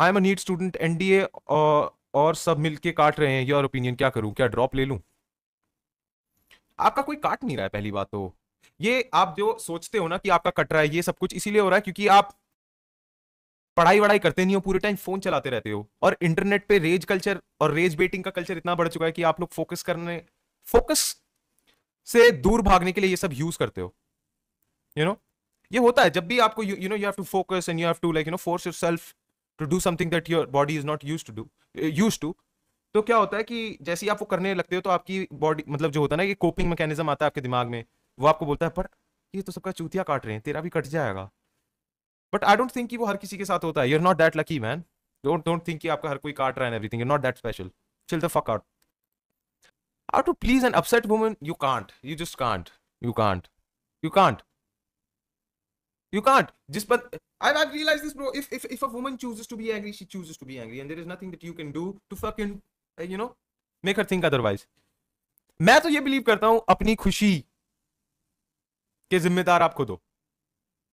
I am a NEET student ए और सब मिलके काट रहे हैं योर ओपिनियन क्या करूं क्या ड्रॉप ले लूं आपका कोई काट नहीं रहा है पहली बात तो ये आप जो सोचते हो ना कि आपका कट रहा है ये सब कुछ इसीलिए हो रहा है क्योंकि आप पढ़ाई वढ़ाई करते नहीं हो पूरे टाइम फोन चलाते रहते हो और इंटरनेट पे रेज कल्चर और रेज बेटिंग का कल्चर इतना बढ़ चुका है कि आप लोग फोकस करने फोकस से दूर भागने के लिए ये सब यूज करते हो यू you नो know? ये होता है जब भी आपको you know you have to focus and you have to like you know force yourself to do something that your body is not use to do use to तो क्या होता है कि जैसे ही आप वो करने लगते हो तो आपकी बॉडी मतलब जो होता है ना कि कोपिंग मैकेनिज्म आता है आपके दिमाग में वो आपको बोलता है पर ये तो सबका चूतिया काट रहे हैं तेरा भी कट जाएगा बट आई डोंट थिंक कि वो हर किसी के साथ होता है you are not that lucky man don't don't think कि आपका हर कोई काट रहा है everything you not that special chill the fuck out how to please an upset woman you can't you just can't you can't you can't you can't जिस पर I've, I've realized this, bro. If, if if a woman chooses to be angry, she chooses to be angry, and there is nothing that you can do to fucking uh, you know make her think otherwise. मैं तो ये believe करता हूं अपनी खुशी के जिम्मेदार आप खुद हो